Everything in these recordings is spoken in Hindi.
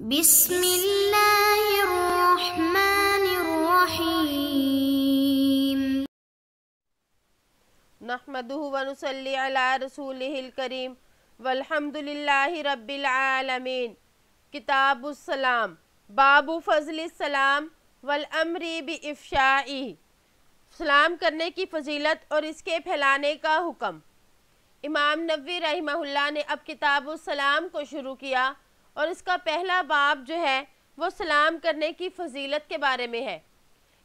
बिस्मिल्लाहिर्रहमानिर्रहीम वल्हम्दुलिल्लाहि रब्बिल आलमीन किताबुस्सलाम बाबू फजलम वल अमरी बी इफ़ाई सलाम करने की फजीलत और इसके फैलाने का हुक्म इमाम नबी रही ने अब किताबुसलाम को शुरू किया और इसका पहला बाब जो है वो सलाम करने की फजीलत के बारे में है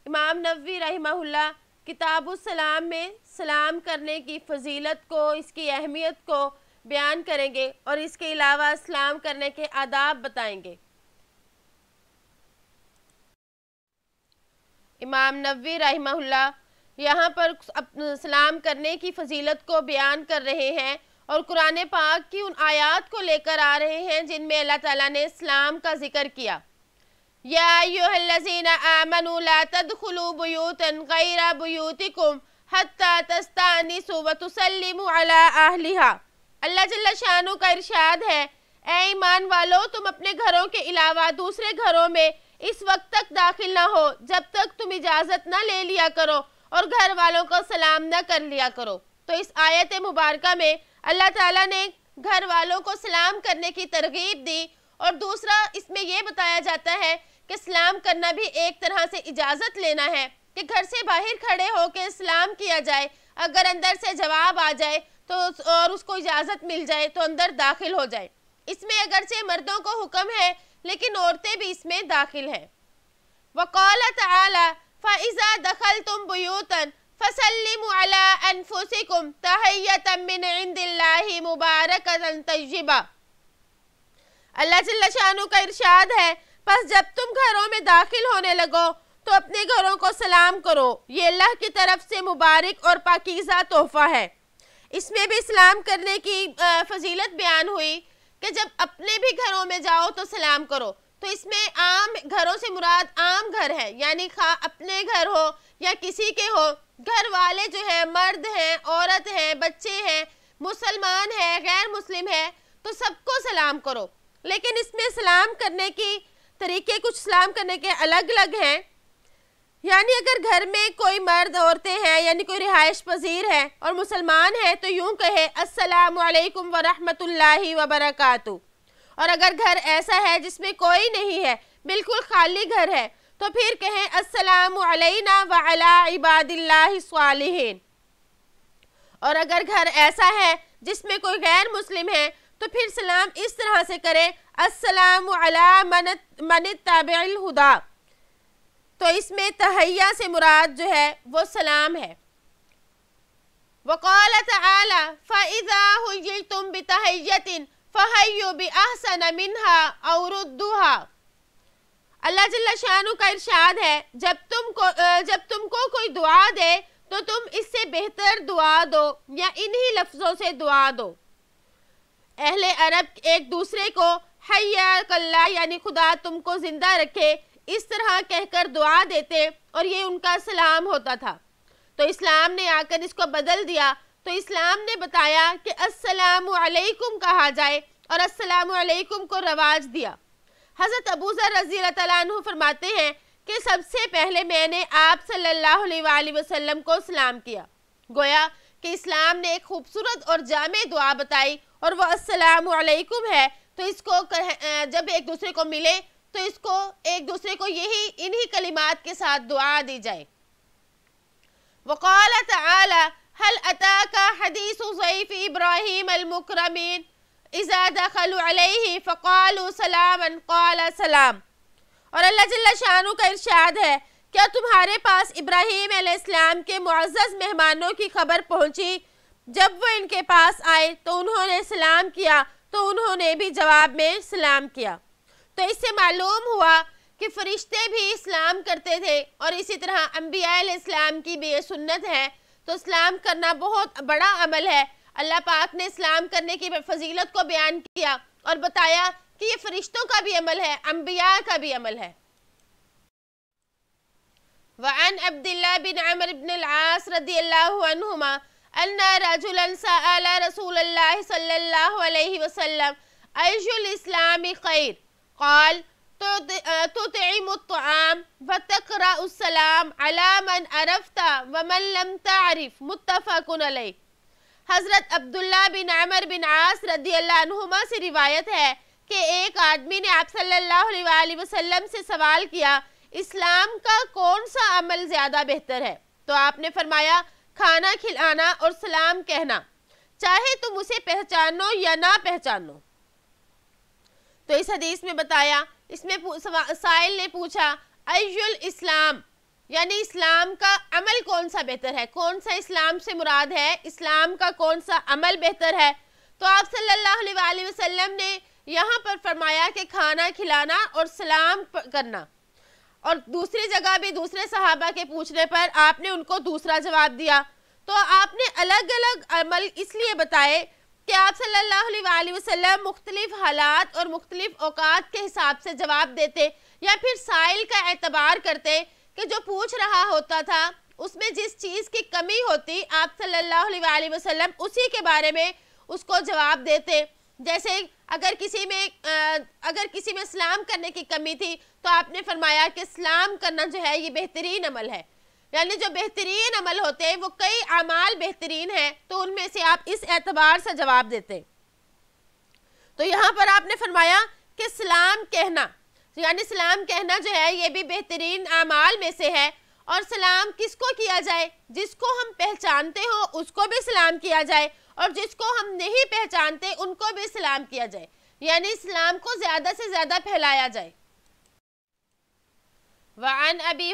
इमाम नबी रहमहुल्ला किताबुसलाम में सलाम करने की फजीलत को इसकी अहमियत को बयान करेंगे और इसके अलावा सलाम करने के आदाब बताएंगे इमाम नबी रही यहाँ पर सलाम करने की फजीलत को बयान कर रहे हैं और कुरान पाक की उन आयात को लेकर आ रहे हैं जिनमें अल्लाह ताला ने इस्लाम का जिक्र किया है ए ईमान वालों तुम अपने घरों के अलावा दूसरे घरों में इस वक्त तक दाखिल ना हो जब तक तुम इजाज़त ना ले लिया करो और घर वालों को सलाम ना कर लिया करो तो इस आयत मुबारक में अल्लाह ताला ने घर वालों को सलाम करने की तरगीब दी और दूसरा इसमें यह बताया जाता है कि सलाम करना भी एक तरह से इजाज़त लेना है कि घर से बाहर खड़े होकर सलाम किया जाए अगर अंदर से जवाब आ जाए तो और उसको इजाज़त मिल जाए तो अंदर दाखिल हो जाए इसमें अगरचे मर्दों को हुक्म है लेकिन औरतें भी इसमें दाखिल हैं वकौल तला फ़ाइज़ा दखल तुम बुयूतन फसलम الله मुबारक तयबा अल्लाह शाह का इरशाद है बस जब तुम घरों में दाखिल होने लगो तो अपने घरों को सलाम करो ये अल्लाह की तरफ से मुबारक और पाकिज़ा तोहफ़ा है इसमें भी सलाम करने की फजीलत बयान हुई कि जब अपने भी घरों में जाओ तो सलाम करो तो इसमें आम घरों से मुराद आम घर है यानी खा अपने घर हो या किसी के हो घर वाले जो हैं मर्द हैं औरत हैं बच्चे हैं मुसलमान हैं गैर मुस्लिम है तो सबको सलाम करो लेकिन इसमें सलाम करने की तरीके कुछ सलाम करने के अलग अलग हैं यानी अगर घर में कोई मर्द औरतें हैं यानी कोई रिहाइश पजीर है और मुसलमान है तो यूं कहे असलकम वरहमतुल्लाहि वबरकातु और अगर घर ऐसा है जिसमें कोई नहीं है बिल्कुल खाली घर है तो फिर कहें अस्सलाम और अगर घर ऐसा है जिसमें कोई गैर मुस्लिम है तो फिर सलाम इस तरह से करें मन हुदा तो इसमें तहैया से मुराद जो है वो सलाम है वक़ाल तला फ़ाइज़ा तुम बितहैतिन फ़हैयो बि अहसन मिनहा और अल्लाह जल्ला शाहू का इरशाद है जब तुम को जब तुमको कोई दुआ दे तो तुम इससे बेहतर दुआ दो या इन्हीं लफ्ज़ों से दुआ दो अहले अरब एक दूसरे को हैया यानी खुदा तुमको ज़िंदा रखे इस तरह कहकर दुआ देते और ये उनका सलाम होता था तो इस्लाम ने आकर इसको बदल दिया तो इस्लाम ने बताया कि अस्सलाम वालेकुम कहा जाए और अस्सलाम वालेकुम को रवाज दिया हज़रत अबू जर रजी तु फरमाते हैं कि सबसे पहले मैंने आप सल्लल्लाहु अलैहि वसल्लम को सलाम किया गोया कि इस्लाम ने एक खूबसूरत और जामे दुआ बताई और वह असलकुम है तो इसको कह, जब एक दूसरे को मिले तो इसको एक दूसरे को यही इन्हीं कलिमात के साथ दुआ दी जाए वकाल हल अता का हदीस इब्राहिम अलमुकरमीन इज़ा दखलु अलैहि फ़क़ालु सलामन क़ाला सलाम और अल्लाह जल्ला का इरशाद है क्या तुम्हारे पास इब्राहीम अलैहिस्सलाम के मुआज़ मेहमानों की खबर पहुंची जब वो इनके पास आए तो उन्होंने सलाम किया तो उन्होंने भी जवाब में सलाम किया तो इससे मालूम हुआ कि फ़रिश्ते भी इस्लाम करते थे और इसी तरह अम्बिया की भी ये सुन्नत है तो इस्लाम करना बहुत बड़ा अमल है अल्लाह पाक ने इस्लाम करने की फजीलत को बयान किया और बताया कि ये फरिश्तों का भी अमल है अम्बिया का भी अमल है वअन अब्दुल्ला बिन अमर इब्न आस रदी अल्लाहुमा अन्ना रजुलन सअल रसूलुल्लाह सल्लल्लाहु अलैहि वसल्लम अयुल इस्लामी खैर कौल الاسلام خير قال تطعم الطعام सलाम السلام على من عرفت ومن لم تعرف متفق عليه हज़रत अब्दुल्ला बिन अमर बिन आस रदी अल्लाहुमा से रिवायत है कि एक आदमी ने आप सल्लल्लाहु अलैहि वसल्लम से सवाल किया इस्लाम का कौन सा अमल ज़्यादा बेहतर है तो आपने फरमाया खाना खिलाना और सलाम कहना चाहे तुम उसे पहचानो या ना पहचानो तो इस हदीस में बताया इसमें साइल ने पूछा अयुल इस्लाम यानी इस्लाम का अमल कौन सा बेहतर है कौन सा इस्लाम से मुराद है इस्लाम का कौन सा अमल बेहतर है तो आप सल्लल्लाहु अलैहि वसल्लम ने यहाँ पर फरमाया कि खाना खिलाना और सलाम करना और दूसरी जगह भी दूसरे सहाबा के पूछने पर आपने उनको दूसरा जवाब दिया तो आपने अलग अलग अमल इसलिए बताए कि आप सल्लल्लाहु अलैहि वसल्लम मुख्तलिफ हालात और मुख्तलिफ अवकात के हिसाब से जवाब देते या फिर साइल का एतबार करते कि जो पूछ रहा होता था उसमें जिस चीज़ की कमी होती आप सल्लल्लाहु अलैहि वसल्लम उसी के बारे में उसको जवाब देते जैसे अगर किसी में अगर किसी में सलाम करने की कमी थी तो आपने फरमाया कि सलाम करना जो है ये बेहतरीन अमल है यानी जो बेहतरीन अमल होते हैं वो कई अमाल बेहतरीन हैं तो उनमें से आप इस एतबार से जवाब देते तो यहाँ पर आपने फरमाया कि सलाम कहना तो यानी सलाम कहना जो है ये भी बेहतरीन अमाल में से है और सलाम किसको किया जाए जिसको हम पहचानते हो उसको भी सलाम किया जाए और जिसको हम नहीं पहचानते उनको भी सलाम किया जाए यानी इस्लाम को ज़्यादा से ज़्यादा फैलाया जाए वन अबी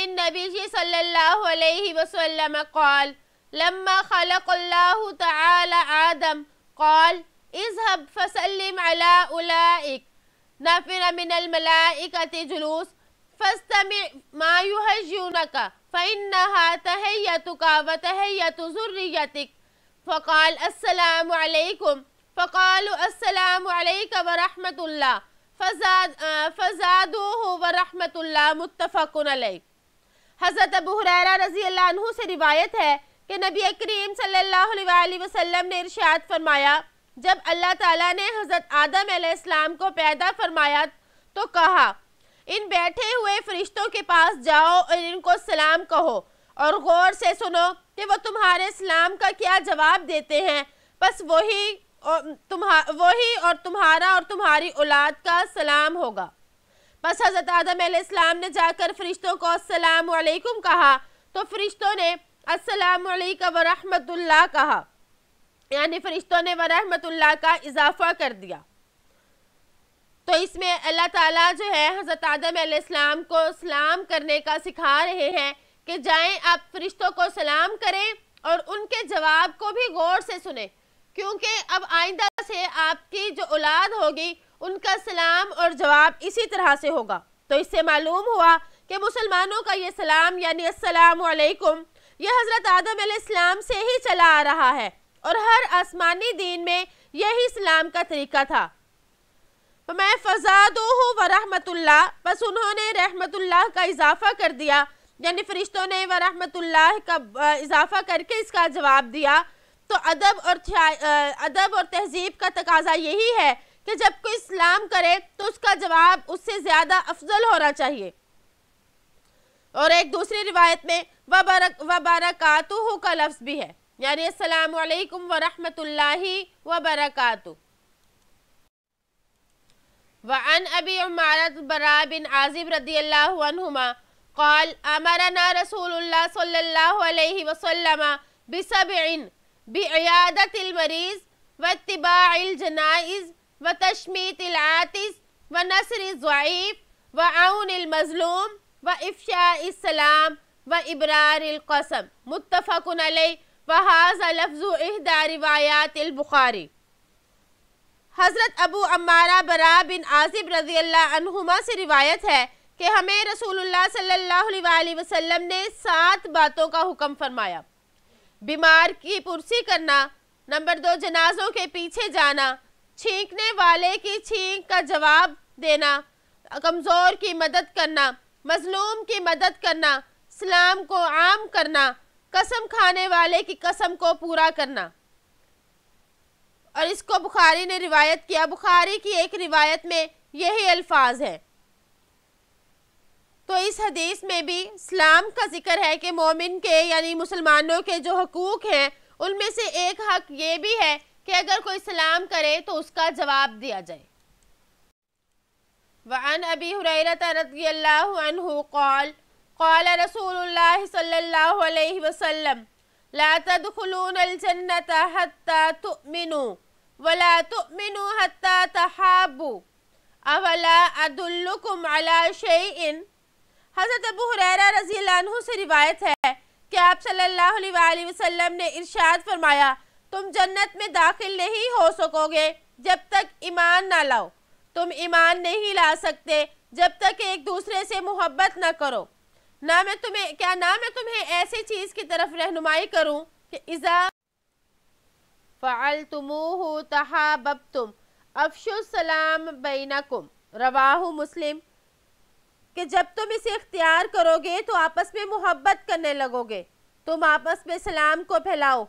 النبي صلى الله नबी وسلم قال لما कौल الله تعالى आदम कौल इजहब फसलम अला उलाइक नफिर मिनल मलाइकत जुलूस फस्तमि मायुहजूनक फ़इन्नहा तहय्यतुक व तहय्यतु ज़ुर्रियतिक फ़क़ाल अस्सलामु अलैकुम फ़क़ालु अस्सलामु अलैक व रहमतुल्लाह फज़ाद फज़ादूहु व रहमतुल्लाह मुत्तफ़क़ुन अलैह हज़रत अबू हुरैरा रज़ी अल्लाह से रिवायत है कि नबी करीम सल्लल्लाहु अलैहि वसल्लम ने इरशाद फरमाया जब अल्लाह ताला ने हज़रत आदम सलाम को पैदा फरमाया तो कहा इन बैठे हुए फरिश्तों के पास जाओ और इनको सलाम कहो और गौर से सुनो कि वो तुम्हारे सलाम का क्या जवाब देते हैं बस वही तुम्हारा वही और तुम्हारा और तुम्हारी औलाद का सलाम होगा बस हज़रत आदम सलाम ने जाकर फरिश्तों को असलकुम कहा तो फरिश्तों ने असलकम वरहमतुल्ला कहा यानी फरिश्तों ने वरहमतुल्ला का इजाफा कर दिया तो इसमें अल्लाह ताला जो है हज़रत आदम आसमाम को सलाम करने का सिखा रहे हैं कि जाएं आप फरिश्तों को सलाम करें और उनके जवाब को भी गौर से सुने क्योंकि अब आइंदा से आपकी जो औलाद होगी उनका सलाम और जवाब इसी तरह से होगा तो इससे मालूम हुआ कि मुसलमानों का ये सलाम यानी असलकुम यह हज़रत आदम आसमाम से ही चला आ रहा है और हर आसमानी दीन में यही इस्लाम का तरीका था मैं फजाद हूँ रहमतुल्लाह बस उन्होंने रहमतुल्लाह का इजाफा कर दिया यानी फरिश्तों ने वरहमतुल्लाह का इजाफा करके इसका जवाब दिया तो अदब और अदब और तहजीब का तकाजा यही है कि जब कोई इस्लाम करे तो उसका जवाब उससे ज़्यादा अफजल होना चाहिए और एक दूसरी रिवायत में वबारक वबारकातुहू का लफ्ज़ भी है يعني السلام عليكم ورحمة الله وبركاته وعن أبي عمارة البراء بن عازب رضي الله عنهما قال أمرنا رسول الله صلى الله عليه وسلم بسبع بعيادة المريض واتباع الجنائز وتشميت العاتز ونصر الضعيف وعون المظلوم وإفشاء السلام وإبرار القسم متفق عليه फ़हाज़ लफ्ज़ अहदा रवायात बुखारी हज़रत अबू अम्मारा बरा बिन आजिब रजी अल्लाह से रिवायत है कि हमें रसूलुल्लाह सल्लल्लाहु अलैहि वसल्लम ने सात बातों का हुक्म फरमाया बीमार की पुरसी करना नंबर दो जनाजों के पीछे जाना छींकने वाले की छींक का जवाब देना कमज़ोर की मदद करना मजलूम की मदद करना सलाम को आम करना कसम खाने वाले की कसम को पूरा करना और इसको बुखारी ने रिवायत किया बुखारी की एक रिवायत में यही अल्फाज हैं तो इस हदीस में भी इस्लाम का जिक्र है कि मोमिन के यानी मुसलमानों के जो हकूक़ हैं उनमें से एक हक ये भी है कि अगर कोई सलाम करे तो उसका जवाब दिया जाए वन अबी हुरैरत रजी अल्लाह कौल قال رسول الله صلى الله عليه وسلم لا تدخلون الجنة حتى تؤمنوا ولا تؤمنوا حتى تحابوا अवला अदुल्लुकुम अला शेइन हज़रत अबू हुरैरा रजी अल्लाह से रिवायत है कि आप सल्लल्लाहु अलैहि वसल्लम ने इरशाद फरमाया तुम जन्नत में दाखिल नहीं हो सकोगे जब तक ईमान ना लाओ तुम ईमान नहीं ला सकते जब तक एक दूसरे से मोहब्बत ना करो ना मैं तुम्हें क्या ना मैं तुम्हें ऐसी चीज़ की तरफ रहनुमाई करूं कि इज़ा फ़ल तुमूह तहाबब तुम अफशुसलाम बैनकुम रवाहु मुस्लिम कि जब तुम इसे इख्तियार करोगे तो आपस में मोहब्बत करने लगोगे तुम आपस में सलाम को फैलाओ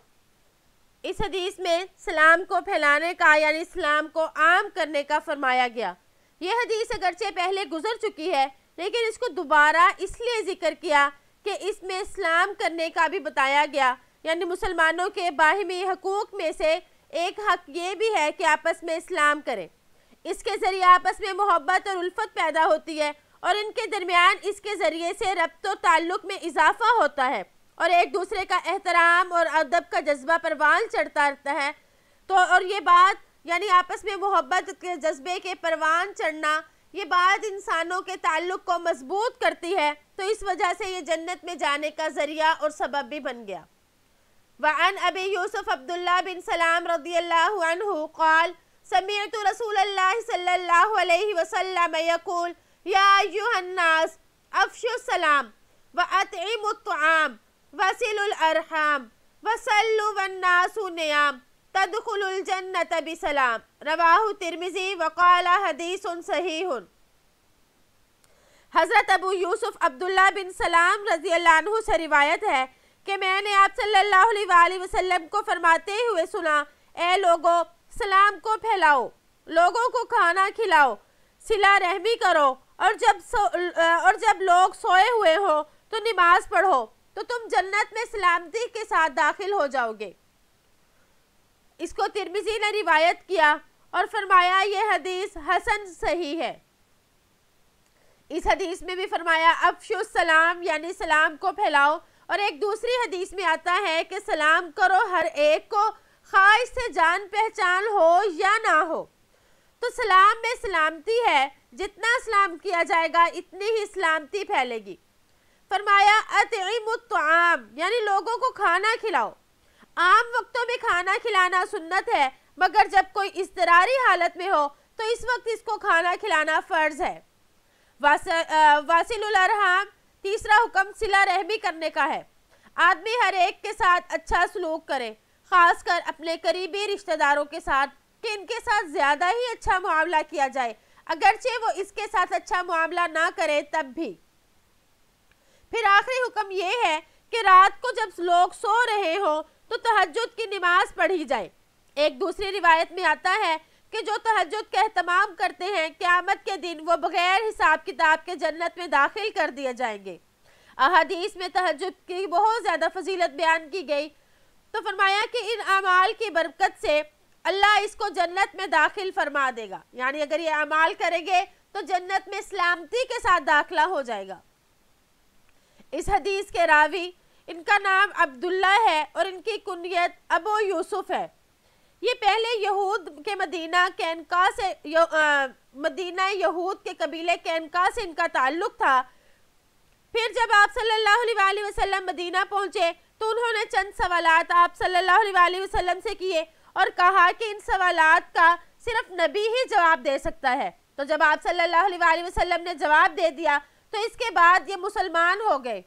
इस हदीस में सलाम को फैलाने का यानी सलाम को आम करने का फरमाया गया यह हदीस अगरचे पहले गुजर चुकी है लेकिन इसको दोबारा इसलिए जिक्र किया कि इसमें इस्लाम करने का भी बताया गया यानी मुसलमानों के बाहमी हकूक़ में से एक हक ये भी है कि आपस में इस्लाम करें इसके ज़रिए आपस में मोहब्बत और उल्फत पैदा होती है और इनके दरमियान इसके ज़रिए से रब्त ताल्लुक़ में इजाफा होता है और एक दूसरे का एहतराम और अदब का जज्बा परवान चढ़ता रहता है तो और ये बात यानी आपस में मोहब्बत के जज्बे के परवान चढ़ना ये बात इंसानों के ताल्लुक को मजबूत करती है तो इस वजह से ये जन्नत में जाने का जरिया और सबब भी बन गया قال سمعت رسول الله صلى الله عليه وسلم يقول يا सल्ला الناس यकूल السلام अफशुसलाम الطعام अतम वसिलरहम وصلوا वन्नासु نيام तदखलजन्नत बिसलाम रवाह तिरमिजी वकाला हदीस सही हज़रत अबू यूसुफ अब्दुल्ला बिन सलाम रजी अल्लाह से रिवायत है कि मैंने आप सल्लल्लाहु अलैहि वसल्लम को फरमाते हुए सुना ए लोगों सलाम को फैलाओ लोगों को खाना खिलाओ सिला रहमी करो और जब सो, और जब लोग सोए हुए हो तो नमाज़ पढ़ो तो तुम जन्नत में सलामती के साथ दाखिल हो जाओगे इसको तिरमिजी ने रिवायत किया और फरमाया ये हदीस हसन सही है इस हदीस में भी फरमाया सलाम यानी सलाम को फैलाओ और एक दूसरी हदीस में आता है कि सलाम करो हर एक को ख्वाहिश से जान पहचान हो या ना हो तो सलाम में सलामती है जितना सलाम किया जाएगा इतनी ही सलामती फैलेगी फरमाया अतम यानी लोगों को खाना खिलाओ आम वक्तों में खाना खिलाना सुन्नत है मगर जब कोई इसतरारी हालत में हो तो इस वक्त इसको खाना खिलाना फ़र्ज है वासिल वासिलरहम तीसरा हुक्म सिला रहमी करने का है आदमी हर एक के साथ अच्छा सलूक करे खासकर अपने करीबी रिश्तेदारों के साथ कि इनके साथ ज़्यादा ही अच्छा मामला किया जाए अगरचे वो इसके साथ अच्छा मामला ना करे तब भी फिर आखिरी हुक्म ये है कि रात को जब लोग सो रहे हों तो तहजद की नमाज पढ़ी जाए एक दूसरी रिवायत में आता है कि जो तहजद का अहतमाम करते हैं क़्यामत के दिन वो बग़ैर हिसाब किताब के जन्नत में दाखिल कर दिए जाएंगे अहदीस में तहजद की बहुत ज़्यादा फजीलत बयान की गई तो फरमाया कि इन अमाल की बरकत से अल्लाह इसको जन्नत में दाखिल फरमा देगा यानी अगर ये अमाल करेंगे तो जन्नत में सलामती के साथ दाखिला हो जाएगा इस हदीस के रावी इनका नाम अब्दुल्ला है और इनकी कुनियत अबो यूसुफ है ये पहले यहूद के मदीना कैनका से यो, आ, मदीना यहूद के कबीले कैनका से इनका ताल्लुक था फिर जब आप सल्लल्लाहु अलैहि वसल्लम मदीना पहुँचे तो उन्होंने चंद सवाल आप सल्लल्लाहु अलैहि वसल्लम से किए और कहा कि इन सवाल का सिर्फ नबी ही जवाब दे सकता है तो जब आप सल्लल्लाहु अलैहि वसल्लम ने जवाब दे दिया तो इसके बाद ये मुसलमान हो गए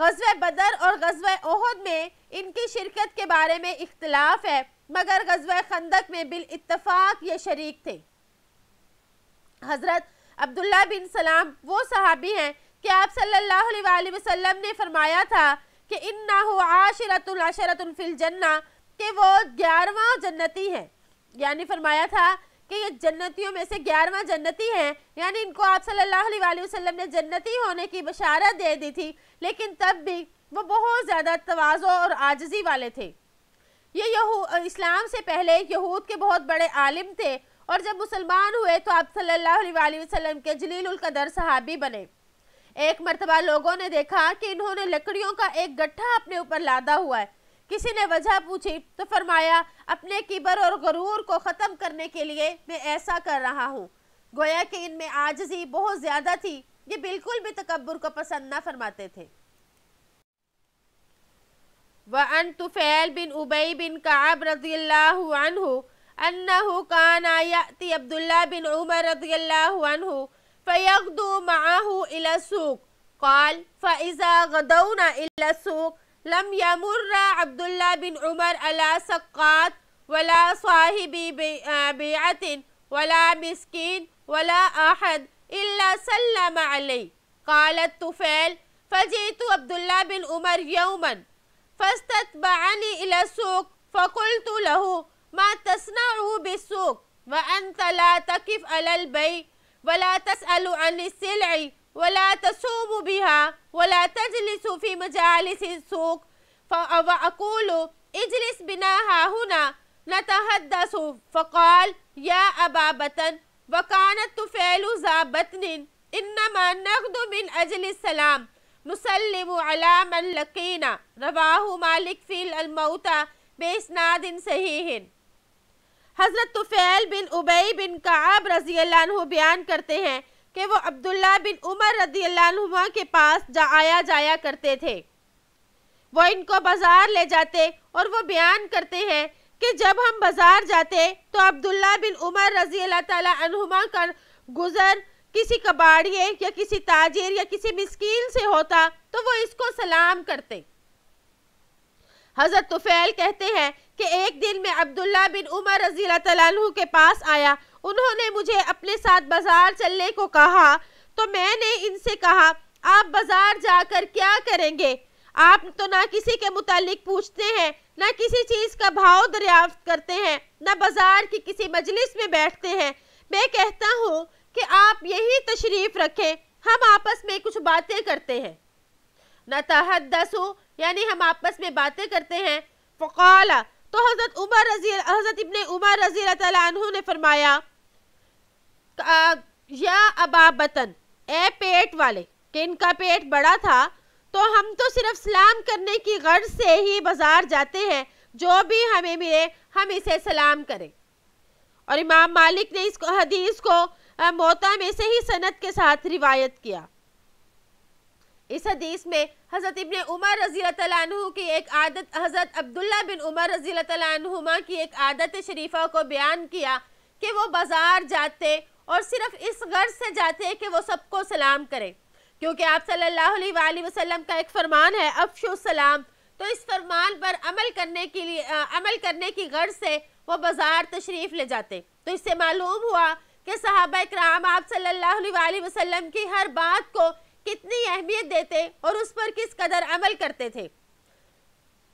गजब बदर और गजब ओहद में इनकी शिरकत के बारे में इख्तलाफ है मगर गजब खंदक में बिल इतफाक ये शरीक थे हज़रत अब्दुल्ला बिन सलाम वो सहाबी हैं कि आप सल्लल्लाहु अलैहि वसल्लम ने फरमाया था कि इन्ना हो आशरतुल आशरतुल फिल जन्ना कि वो ग्यारहवा जन्नती हैं यानी फरमाया था कि ये जन्नतियों में से ग्यारहवा जन्नती हैं यानी इनको आप सल्लल्लाहु अलैहि वसल्लम ने जन्नती होने की बशारत दे दी थी लेकिन तब भी वो बहुत ज़्यादा तोज़ो और आजजी वाले थे ये यहू इस्लाम से पहले यहूद के बहुत बड़े आलिम थे और जब मुसलमान हुए तो आप सल्लल्लाहु अलैहि वसल्लम के जलील कदर सहाबी बने एक मरतबा लोगों ने देखा कि इन्होंने लकड़ियों का एक गट्ठा अपने ऊपर लादा हुआ है किसी ने वजह पूछी तो फरमाया अपने किबर और गरूर को ख़त्म करने के लिए मैं ऐसा कर रहा हूँ गोया कि इनमें आजजी बहुत ज़्यादा थी ये बिल्कुल भी तकबर को पसंद ना फरमाते थे व अन तुफ़ैल बिन उबई बिन काब रजील्लाहु अन्नहु अब्दुल्ला बिन उमर रजील्लाहु फ़यगदू माहू इला सूक फ़ैज़ा गदौना इला لم يمر عبد الله بن عمر على سقات ولا صاحب آه، بيعة ولا مسكين ولا أحد إلا سلم عليه قال الطفيل فجئت عبد الله بن عمر يوما فاستتبعني إلى السوق فقلت له ما تصنع بالسوق وأنت لا تقف على البيع ولا تسأل عن السلع वला तसूब बिहा वला तजलिसु फी मजालिस सूक वअकूलु इजलिस बिना हाहुना नतहदसु फ़काल या अबा बतन वकानत तुफ़ैलु जा बतनिन इन्नमा नगदु मिन अजलिस सलाम नसलम अलामन लकीना रवाहु मालिक फ़िल अलमौता बेसनाद सहीहिन हज़रत तुफ़ैल बिन उबई बिन काब रज़ी अल्लाह बयान करते हैं कि वो अब्दुल्ला बिन उमर रदी अल्लाह के पास जा आया जाया करते थे वो इनको बाज़ार ले जाते और वो बयान करते हैं कि जब हम बाज़ार जाते तो अब्दुल्ला बिन उमर रजी अल्लाह तुमा का गुज़र किसी कबाड़िए या किसी ताजिर या किसी मिस्किन से होता तो वो इसको सलाम करते हज़रत तुफ़ैल कहते हैं कि एक दिन में अब्दुल्ला बिन उमर रजी अल्लाह के पास आया उन्होंने मुझे अपने साथ बाजार चलने को कहा तो मैंने इनसे कहा आप बाजार जाकर क्या करेंगे आप तो ना किसी के मुतालिक पूछते हैं ना किसी चीज़ का भाव दरियाफ्त करते हैं ना बाजार की किसी मजलिस में बैठते हैं मैं कहता हूँ कि आप यही तशरीफ़ रखें हम आपस में कुछ बातें करते हैं न तहदसु यानी हम आपस में बातें करते हैं फ़काला तो हज़रत उमर रजी हज़रत इब्ने उमर रजी तु ने फरमाया या अबाबतन ए पेट वाले कि इनका पेट बड़ा था तो हम तो सिर्फ सलाम करने की गर्ज से ही बाज़ार जाते हैं जो भी हमें मिले हम इसे सलाम करें और इमाम मालिक ने इस हदीस को मोता में से ही सनत के साथ रिवायत किया इस हदीस में हज़रत इबन उमर रजी तु की एक आदत हज़रत अब्दुल्ला बिन उमर रजी तुमा की एक आदत शरीफा को बयान किया कि वो बाज़ार जाते और सिर्फ इस गर्ज से जाते हैं कि वो सबको सलाम करें क्योंकि आप सल्लल्लाहु अलैहि वसल्लम का एक फरमान है सलाम तो इस फरमान पर अमल करने के लिए आ, अमल करने की गर्ज से वो बाज़ार तशरीफ़ ले जाते तो इससे मालूम हुआ कि सहाबा कराम आप सल्लल्लाहु अलैहि वसल्लम की हर बात को कितनी अहमियत देते और उस पर किस कदर अमल करते थे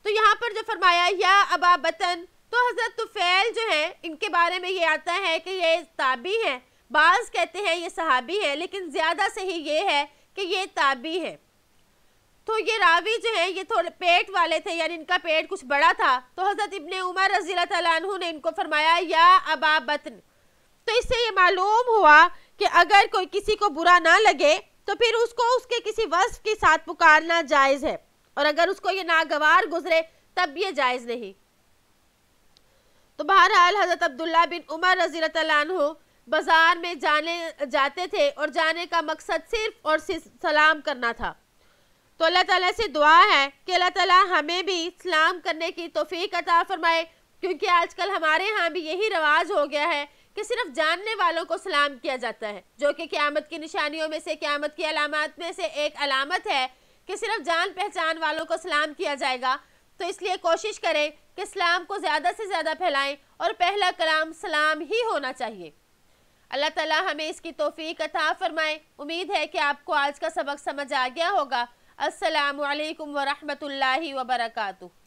तो यहाँ पर जो फरमाया या अबा बतन तो हज़रत तुफ़ैल जो है इनके बारे में ये आता है कि ये ताबी हैं बाज कहते हैं ये सहाबी है लेकिन ज़्यादा सही ये है कि ये ताबी है तो ये रावी जो है ये थोड़े पेट वाले थे यानी इनका पेट कुछ बड़ा था तो हज़रत इबन उमर रजी तु ने इनको फरमाया या अबा बतन तो इससे ये मालूम हुआ कि अगर कोई किसी को बुरा ना लगे तो फिर उसको उसके किसी वस्फ के साथ पुकारना जायज़ है और अगर उसको ये नागवार गुजरे तब ये जायज़ नहीं तो बहरहाल हज़रत अब्दुल्ला बिन उमर रजी तु बाजार में जाने जाते थे और जाने का मकसद सिर्फ और सिर्फ सलाम करना था तो अल्लाह ताला से दुआ है कि अल्लाह ताला हमें भी सलाम करने की तोफ़ी अता फ़रमाए क्योंकि आजकल हमारे यहाँ भी यही रवाज हो गया है कि सिर्फ जानने वालों को सलाम किया जाता है जो कि क़्यामत की निशानियों में से क़्यामत की अलामत में से एक अलामत है कि सिर्फ जान पहचान वालों को सलाम किया जाएगा तो इसलिए कोशिश करें कि इस्लाम को ज़्यादा से ज़्यादा फैलाएं और पहला कलाम सलाम ही होना चाहिए अल्लाह ताला हमें इसकी तोफ़ी अता फ़रमाए उम्मीद है कि आपको आज का सबक समझ आ गया होगा असलकम वरहमल वर्का